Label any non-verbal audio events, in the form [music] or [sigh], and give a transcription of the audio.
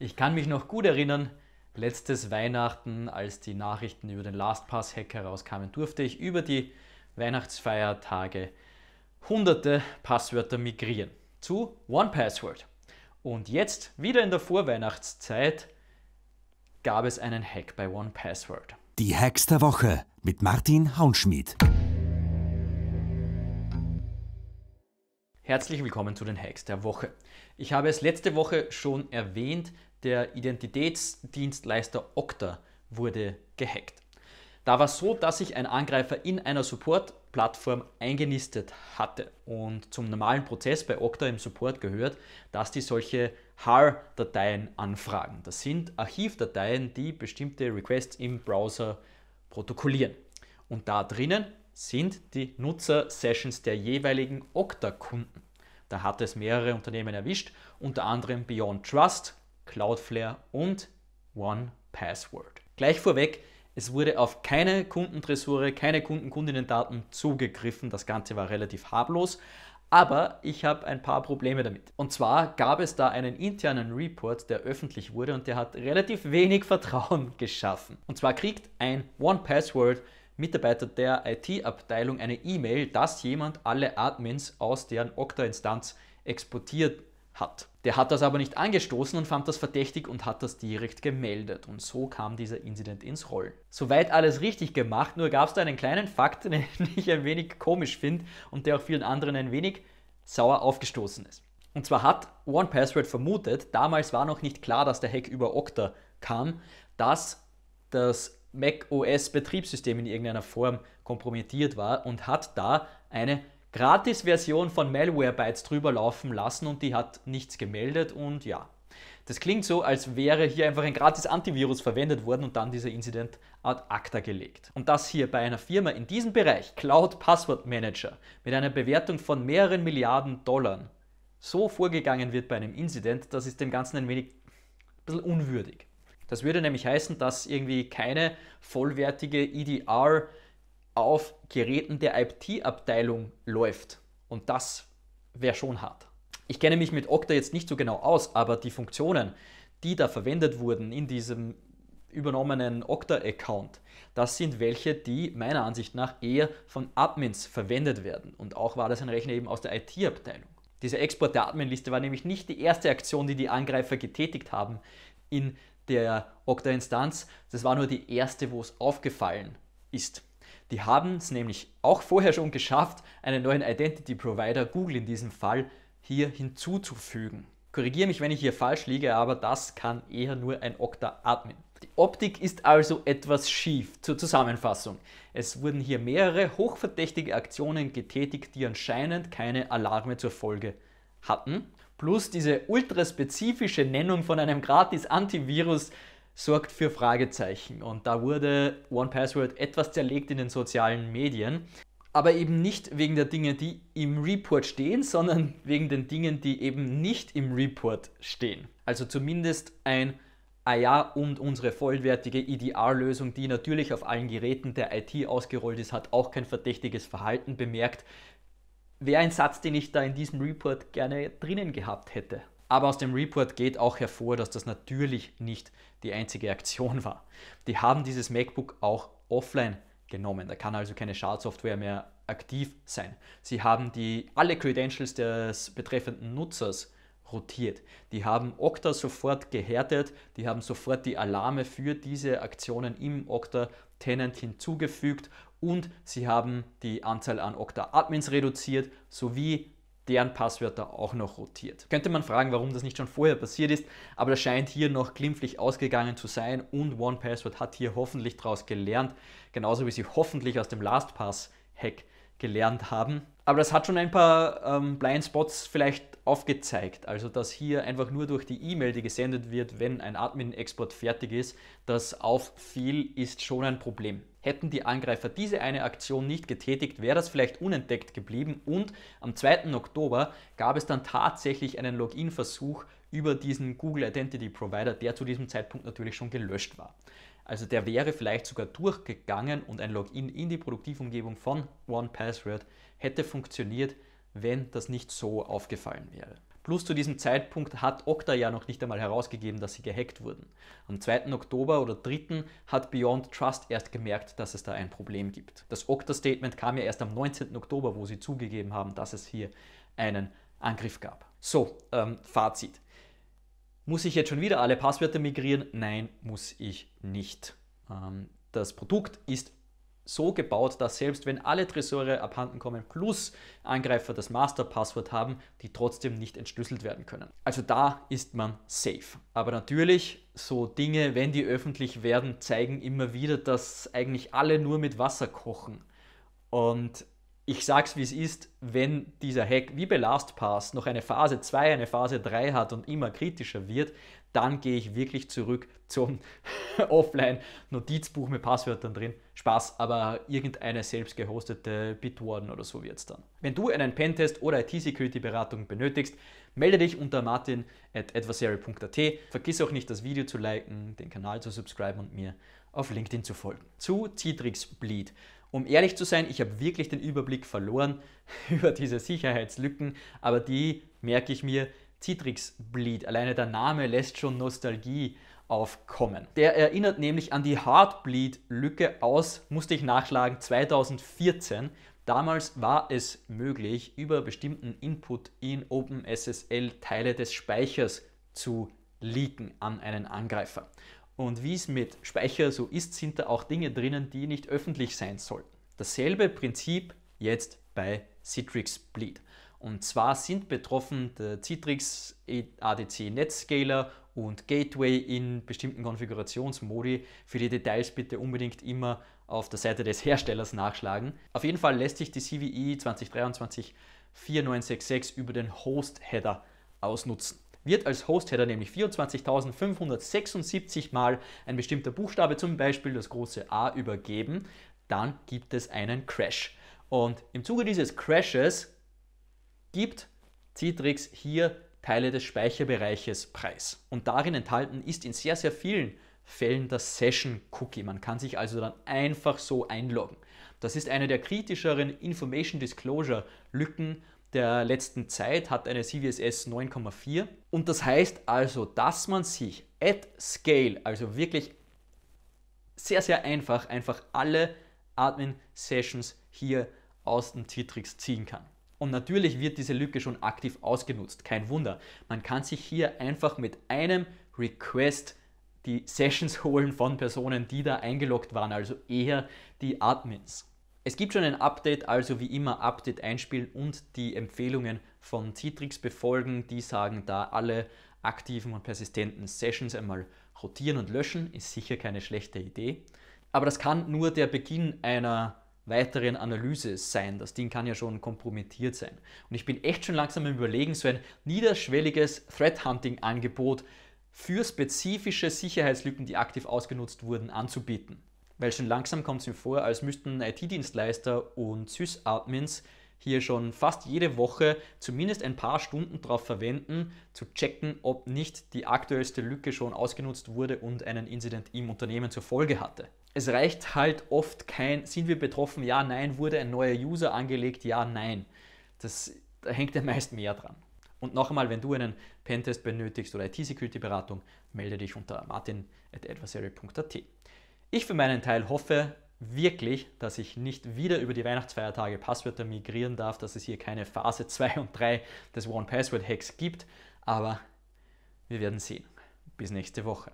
Ich kann mich noch gut erinnern, letztes Weihnachten, als die Nachrichten über den LastPass-Hack herauskamen, durfte ich über die Weihnachtsfeiertage hunderte Passwörter migrieren zu OnePassword. Und jetzt, wieder in der Vorweihnachtszeit, gab es einen Hack bei OnePassword. Die Hacks der Woche mit Martin Haunschmidt. Herzlich willkommen zu den Hacks der Woche. Ich habe es letzte Woche schon erwähnt, der Identitätsdienstleister Okta wurde gehackt. Da war es so, dass sich ein Angreifer in einer Support-Plattform eingenistet hatte. Und zum normalen Prozess bei Okta im Support gehört, dass die solche HAR-Dateien anfragen. Das sind Archivdateien, die bestimmte Requests im Browser protokollieren. Und da drinnen sind die Nutzer-Sessions der jeweiligen Okta-Kunden. Da hat es mehrere Unternehmen erwischt, unter anderem Beyond Trust, Cloudflare und One Password. Gleich vorweg, es wurde auf keine Kundentresore, keine Kunden-Kundinnen-Daten zugegriffen. Das Ganze war relativ harmlos. Aber ich habe ein paar Probleme damit. Und zwar gab es da einen internen Report, der öffentlich wurde und der hat relativ wenig Vertrauen [laughs] geschaffen. Und zwar kriegt ein One-Password Mitarbeiter der IT-Abteilung eine E-Mail, dass jemand alle Admins aus deren Okta-Instanz exportiert hat. Der hat das aber nicht angestoßen und fand das verdächtig und hat das direkt gemeldet. Und so kam dieser Incident ins Rollen. Soweit alles richtig gemacht, nur gab es da einen kleinen Fakt, [laughs] den ich ein wenig komisch finde und der auch vielen anderen ein wenig sauer aufgestoßen ist. Und zwar hat OnePassword vermutet, damals war noch nicht klar, dass der Hack über Okta kam, dass das macOS Betriebssystem in irgendeiner Form kompromittiert war und hat da eine Gratis-Version von Malwarebytes drüber laufen lassen und die hat nichts gemeldet und ja. Das klingt so, als wäre hier einfach ein gratis Antivirus verwendet worden und dann dieser Incident ad acta gelegt. Und das hier bei einer Firma in diesem Bereich, Cloud Password Manager, mit einer Bewertung von mehreren Milliarden Dollar, so vorgegangen wird bei einem Incident, das ist dem Ganzen ein wenig ein bisschen unwürdig. Das würde nämlich heißen, dass irgendwie keine vollwertige EDR auf Geräten der IT-Abteilung läuft. Und das wäre schon hart. Ich kenne mich mit Okta jetzt nicht so genau aus, aber die Funktionen, die da verwendet wurden in diesem übernommenen Okta-Account, das sind welche, die meiner Ansicht nach eher von Admins verwendet werden. Und auch war das ein Rechner eben aus der IT-Abteilung. Dieser Export der Admin-Liste war nämlich nicht die erste Aktion, die die Angreifer getätigt haben in der Okta-Instanz. Das war nur die erste, wo es aufgefallen ist. Die haben es nämlich auch vorher schon geschafft, einen neuen Identity Provider, Google in diesem Fall, hier hinzuzufügen. Korrigiere mich, wenn ich hier falsch liege, aber das kann eher nur ein Okta-Admin. Die Optik ist also etwas schief. Zur Zusammenfassung. Es wurden hier mehrere hochverdächtige Aktionen getätigt, die anscheinend keine Alarme zur Folge hatten. Plus diese ultraspezifische Nennung von einem gratis Antivirus, sorgt für Fragezeichen. Und da wurde OnePassword etwas zerlegt in den sozialen Medien. Aber eben nicht wegen der Dinge, die im Report stehen, sondern wegen den Dingen, die eben nicht im Report stehen. Also zumindest ein Ah ja, und unsere vollwertige EDR-Lösung, die natürlich auf allen Geräten der IT ausgerollt ist, hat auch kein verdächtiges Verhalten bemerkt. Wäre ein Satz, den ich da in diesem Report gerne drinnen gehabt hätte. Aber aus dem Report geht auch hervor, dass das natürlich nicht die einzige Aktion war. Die haben dieses MacBook auch offline genommen. Da kann also keine Schadsoftware mehr aktiv sein. Sie haben die, alle Credentials des betreffenden Nutzers rotiert. Die haben Okta sofort gehärtet, die haben sofort die Alarme für diese Aktionen im Okta-Tenant hinzugefügt und sie haben die Anzahl an Okta-Admins reduziert sowie deren Passwörter auch noch rotiert. Könnte man fragen, warum das nicht schon vorher passiert ist, aber das scheint hier noch glimpflich ausgegangen zu sein und OnePassword hat hier hoffentlich daraus gelernt, genauso wie sie hoffentlich aus dem LastPass-Hack gelernt haben. Aber das hat schon ein paar ähm, Blindspots vielleicht aufgezeigt. Also, dass hier einfach nur durch die E-Mail, die gesendet wird, wenn ein Admin-Export fertig ist, das auffiel, ist schon ein Problem. Hätten die Angreifer diese eine Aktion nicht getätigt, wäre das vielleicht unentdeckt geblieben und am 2. Oktober gab es dann tatsächlich einen Login-Versuch über diesen Google Identity Provider, der zu diesem Zeitpunkt natürlich schon gelöscht war. Also der wäre vielleicht sogar durchgegangen und ein Login in die Produktivumgebung von OnePassword hätte funktioniert, wenn das nicht so aufgefallen wäre. Plus zu diesem Zeitpunkt hat Okta ja noch nicht einmal herausgegeben, dass sie gehackt wurden. Am 2. Oktober oder 3. hat Beyond Trust erst gemerkt, dass es da ein Problem gibt. Das Okta-Statement kam ja erst am 19. Oktober, wo sie zugegeben haben, dass es hier einen Angriff gab. So, ähm, Fazit. Muss ich jetzt schon wieder alle Passwörter migrieren? Nein, muss ich nicht. Ähm, das Produkt ist so gebaut, dass selbst wenn alle Tresore abhanden kommen, plus Angreifer das Masterpasswort haben, die trotzdem nicht entschlüsselt werden können. Also da ist man safe. Aber natürlich, so Dinge, wenn die öffentlich werden, zeigen immer wieder, dass eigentlich alle nur mit Wasser kochen. Und ich sag's wie es ist, wenn dieser Hack wie bei LastPass noch eine Phase 2, eine Phase 3 hat und immer kritischer wird, dann gehe ich wirklich zurück zum [laughs] Offline-Notizbuch mit Passwörtern drin. Spaß, aber irgendeine selbst gehostete Bitwarden oder so wird es dann. Wenn du einen Pentest oder IT-Security-Beratung benötigst, melde dich unter martin.adversary.at. Vergiss auch nicht, das Video zu liken, den Kanal zu subscriben und mir auf LinkedIn zu folgen. Zu Citrix Bleed. Um ehrlich zu sein, ich habe wirklich den Überblick verloren [laughs] über diese Sicherheitslücken, aber die merke ich mir Citrix Bleed, alleine der Name lässt schon Nostalgie aufkommen. Der erinnert nämlich an die Heartbleed-Lücke aus, musste ich nachschlagen, 2014. Damals war es möglich, über bestimmten Input in OpenSSL Teile des Speichers zu leaken an einen Angreifer. Und wie es mit Speicher so ist, sind da auch Dinge drinnen, die nicht öffentlich sein sollten. Dasselbe Prinzip jetzt bei Citrix Bleed. Und zwar sind betroffen der Citrix ADC Netscaler und Gateway in bestimmten Konfigurationsmodi. Für die Details bitte unbedingt immer auf der Seite des Herstellers nachschlagen. Auf jeden Fall lässt sich die CVE 2023-4966 über den Host-Header ausnutzen. Wird als Host-Header nämlich 24.576 mal ein bestimmter Buchstabe, zum Beispiel das große A, übergeben, dann gibt es einen Crash. Und im Zuge dieses Crashes gibt Citrix hier Teile des Speicherbereiches preis. Und darin enthalten ist in sehr, sehr vielen Fällen das Session Cookie. Man kann sich also dann einfach so einloggen. Das ist eine der kritischeren Information Disclosure Lücken der letzten Zeit, hat eine CVSS 9,4. Und das heißt also, dass man sich at scale, also wirklich sehr, sehr einfach, einfach alle Admin Sessions hier aus dem Citrix ziehen kann. Und natürlich wird diese Lücke schon aktiv ausgenutzt, kein Wunder. Man kann sich hier einfach mit einem Request die Sessions [laughs] holen von Personen, die da eingeloggt waren, also eher die Admins. Es gibt schon ein Update, also wie immer Update einspielen und die Empfehlungen von Citrix befolgen. Die sagen da alle aktiven und persistenten Sessions einmal rotieren und löschen, ist sicher keine schlechte Idee. Aber das kann nur der Beginn einer weiteren Analyse sein. Das Ding kann ja schon kompromittiert sein. Und ich bin echt schon langsam im Überlegen, so ein niederschwelliges Threat Hunting Angebot für spezifische Sicherheitslücken, die aktiv ausgenutzt wurden, anzubieten. Weil schon langsam kommt es mir vor, als müssten IT-Dienstleister und Sys-Admins hier schon fast jede Woche zumindest ein paar Stunden darauf verwenden, zu checken, ob nicht die aktuellste Lücke schon ausgenutzt wurde und einen Incident im Unternehmen zur Folge hatte es reicht halt oft kein, sind wir betroffen, ja, nein, wurde ein neuer User angelegt, ja, nein. Das, da hängt ja meist mehr dran. Und noch einmal, wenn du einen Pentest benötigst oder IT-Security-Beratung, melde dich unter martin.adversary.at. Ich für meinen Teil hoffe wirklich, dass ich nicht wieder über die Weihnachtsfeiertage Passwörter migrieren darf, dass es hier keine Phase 2 und 3 des One-Password-Hacks gibt, aber wir werden sehen. Bis nächste Woche.